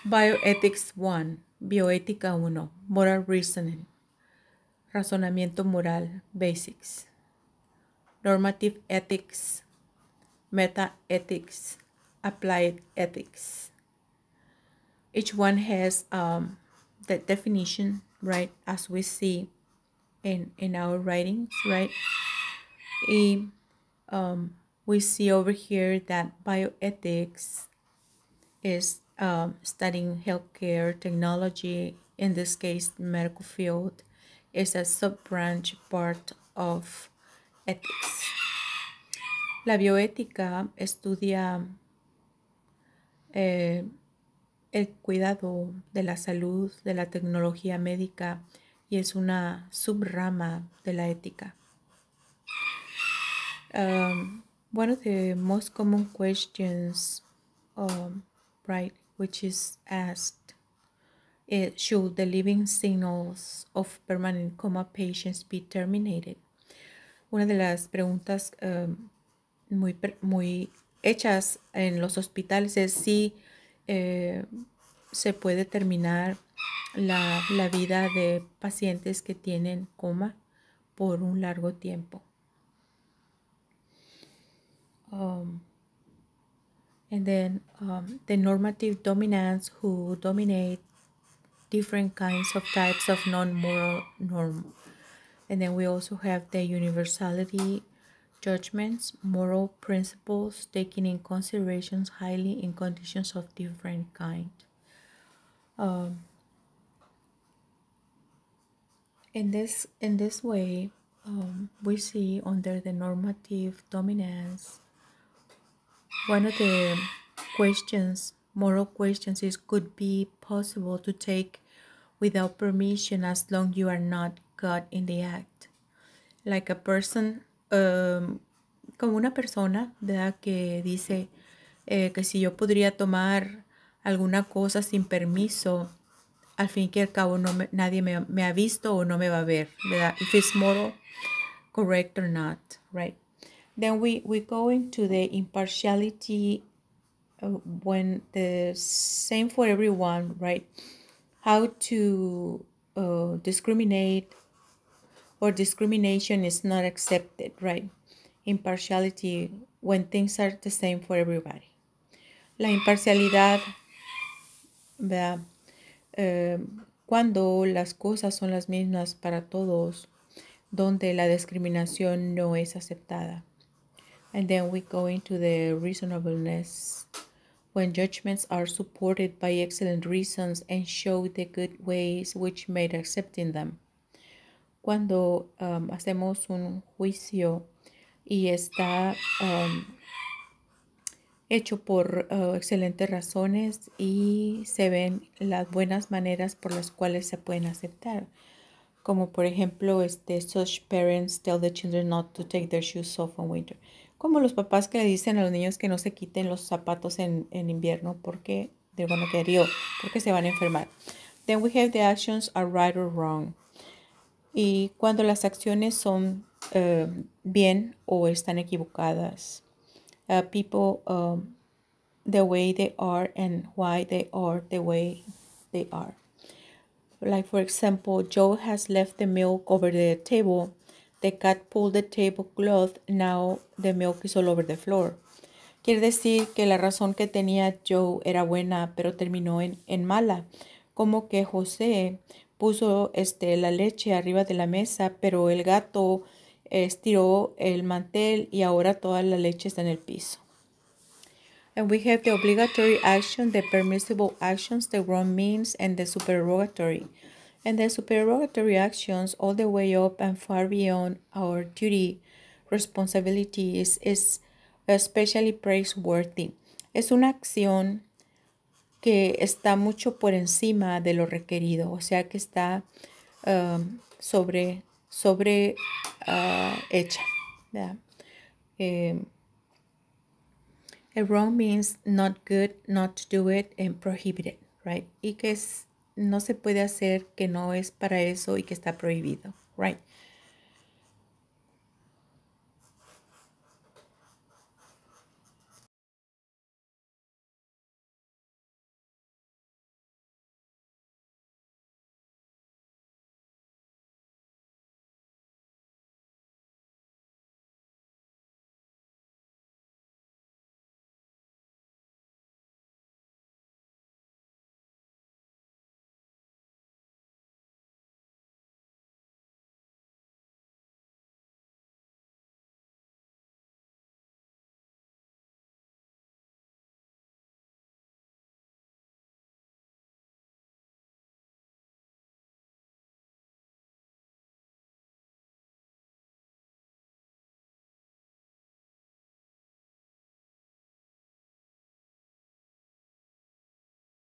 Bioethics 1, Bioética 1, Moral Reasoning, Razonamiento Moral, Basics, Normative Ethics, Meta Ethics, Applied Ethics. Each one has um, the definition, right, as we see in, in our writings, right? E, um, we see over here that bioethics is Um, studying healthcare technology, in this case, medical field, is a sub-branch part of ethics. La bioética estudia eh, el cuidado de la salud, de la tecnología médica y es una subrama de la ética. Um, one of the most common questions, um, right, which is asked eh, should the living signals of permanent coma patients be terminated? Una de las preguntas em, muy, muy hechas en los hospitales es si eh, se puede terminar la, la vida de pacientes que tienen coma por un largo tiempo. Um, and then um, the normative dominance, who dominate different kinds of types of non-moral norm and then we also have the universality judgments moral principles taken in considerations highly in conditions of different kind um, in this in this way um, we see under the normative dominance One of the questions, moral questions, is could be possible to take without permission as long you are not caught in the act. Like a person, um, como una persona, ¿verdad? Que dice eh, que si yo podría tomar alguna cosa sin permiso, al fin y al cabo no nadie me, me, ha visto o no me va a ver, ¿verdad? If it's moral, correct or not, right? Then we, we go into the impartiality uh, when the same for everyone, right? How to uh, discriminate or discrimination is not accepted, right? Impartiality when things are the same for everybody. La imparcialidad, ¿verdad? Eh, cuando las cosas son las mismas para todos, donde la discriminación no es aceptada. And then we go into the reasonableness. When judgments are supported by excellent reasons and show the good ways which made accepting them. Cuando um, hacemos un juicio y está um, hecho por uh, excelentes razones y se ven las buenas maneras por las cuales se pueden aceptar. Como por ejemplo, este, such parents tell the children not to take their shoes off in winter. como los papás que le dicen a los niños que no se quiten los zapatos en, en invierno porque de bueno que porque se van a enfermar. Then we have the actions are right or wrong. Y cuando las acciones son eh, bien o están equivocadas. Uh, people, um, the way they are and why they are the way they are. Like, for example, Joe has left the milk over the table The cat pulled the tablecloth. Now the milk is all over the floor. Quiere decir que la razón que tenía Joe era buena, pero terminó en, en mala. Como que José puso este, la leche arriba de la mesa, pero el gato estiró el mantel y ahora toda la leche está en el piso. And we have the obligatory action, the permissible actions, the wrong means, and the supererogatory and the supererogatory actions all the way up and far beyond our duty, responsibility is especially praiseworthy. Es una acción que está mucho por encima de lo requerido, o sea que está um, sobre, sobre uh, hecha. Em, wrong means not good, not to do it, and prohibited, right? Y que es no se puede hacer, que no es para eso y que está prohibido, right?